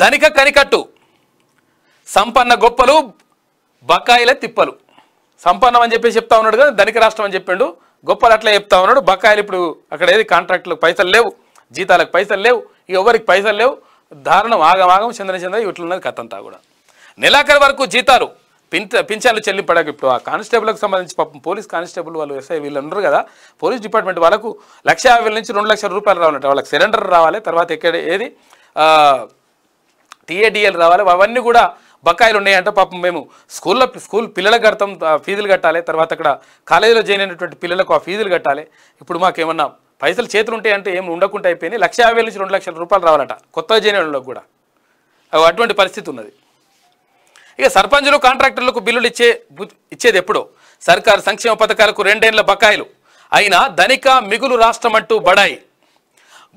ధనిక కనికట్టు సంపన్న గొప్పలు బకాయిల తిప్పలు సంపన్నం అని చెప్పేసి చెప్తా ఉన్నాడు కదా ధనిక రాష్ట్రం అని చెప్పాడు గొప్పలు అట్లా చెప్తా ఉన్నాడు బకాయిలు ఇప్పుడు అక్కడ ఏది కాంట్రాక్టులకు పైసలు లేవు జీతాలకు పైసలు లేవు ఎవరికి పైసలు లేవు దారుణం ఆగమాగం చంద్ర చంద్ర ఇట్లున్నది అంతా కూడా నెలాఖరు వరకు జీతాలు పింఛ పింఛన్లు చెల్లింపడాక ఇప్పుడు ఆ కానిస్టేబుల్కి సంబంధించి పాపం పోలీస్ కానిస్టేబుల్ వాళ్ళు ఎస్ఐ వీళ్ళు ఉన్నారు కదా పోలీస్ డిపార్ట్మెంట్ వాళ్ళకు లక్ష యాభై నుంచి రెండు లక్షల రూపాయలు రావాలంటే వాళ్ళకి సిలిండర్ రావాలి తర్వాత ఎక్కడ ఏది టీఏడిఎల్ రావాలి అవన్నీ కూడా బకాయిలు ఉన్నాయంటే పాపం మేము స్కూల్లో స్కూల్ పిల్లలకు కడతాం ఫీజులు కట్టాలి తర్వాత అక్కడ కాలేజీలో జాయిన్ అయినటువంటి పిల్లలకు ఆ ఫీజులు కట్టాలి ఇప్పుడు మాకేమన్నా పైసలు చేతులు ఉంటాయంటే ఏమి ఉండకుండా అయిపోయినాయి లక్ష యాభై నుంచి రెండు లక్షల రూపాయలు రావాలట కొత్త జాయిన్ అయిన కూడా అటువంటి పరిస్థితి ఉన్నది ఇక సర్పంచులు కాంట్రాక్టర్లకు బిల్లులు ఇచ్చే ఇచ్చేది ఎప్పుడో సర్కారు సంక్షేమ పథకాలకు రెండేళ్ల బకాయిలు అయినా ధనిక మిగులు రాష్ట్రం అంటూ బడాయి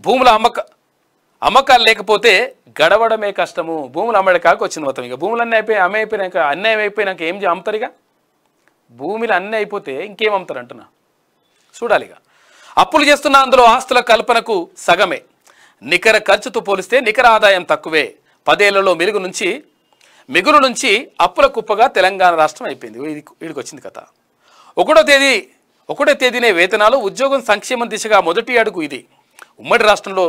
భూముల అమ్మక అమ్మకాలు లేకపోతే గడవడమే కష్టము భూములు అమ్మడకాక వచ్చింది మొత్తం ఇక భూములన్నీ అయిపోయి అమ్మ అయిపోయినాక అన్యాయం అయిపోయినాక ఏం అమ్ముతారు ఇక భూమిలు అన్నీ అయిపోతే ఇంకేం అమ్ముతారు అంటున్నా చూడాలి ఇక అప్పులు చేస్తున్న అందులో ఆస్తుల కల్పనకు సగమే నికర ఖర్చుతో పోలిస్తే నికర ఆదాయం తక్కువే పదేళ్లలో మెరుగు నుంచి మిగులు నుంచి అప్పుల కుప్పగా తెలంగాణ రాష్ట్రం అయిపోయింది వీడికి వచ్చింది కథ ఒకటో తేదీ ఒకటో తేదీనే వేతనాలు ఉద్యోగం సంక్షేమం దిశగా మొదటి అడుగు ఇది ఉమ్మడి రాష్ట్రంలో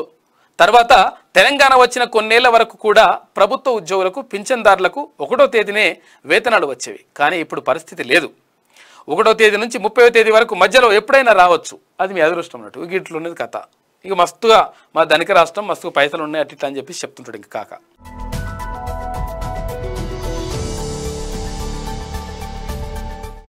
తర్వాత తెలంగాణ వచ్చిన కొన్నేళ్ల వరకు కూడా ప్రభుత్వ ఉద్యోగులకు పింఛన్దారులకు ఒకటో తేదీనే వేతనాలు వచ్చేవి కానీ ఇప్పుడు పరిస్థితి లేదు ఒకటో తేదీ నుంచి ముప్పై తేదీ వరకు మధ్యలో ఎప్పుడైనా రావచ్చు అది మీ అదృష్టం అన్నట్టు ఉన్నది కథ ఇక మస్తుగా మా ధనిక రాష్ట్రం మస్తుగా పైసలు ఉన్నాయి అట్లా అని చెప్పి చెప్తుంటాడు ఇంక కాక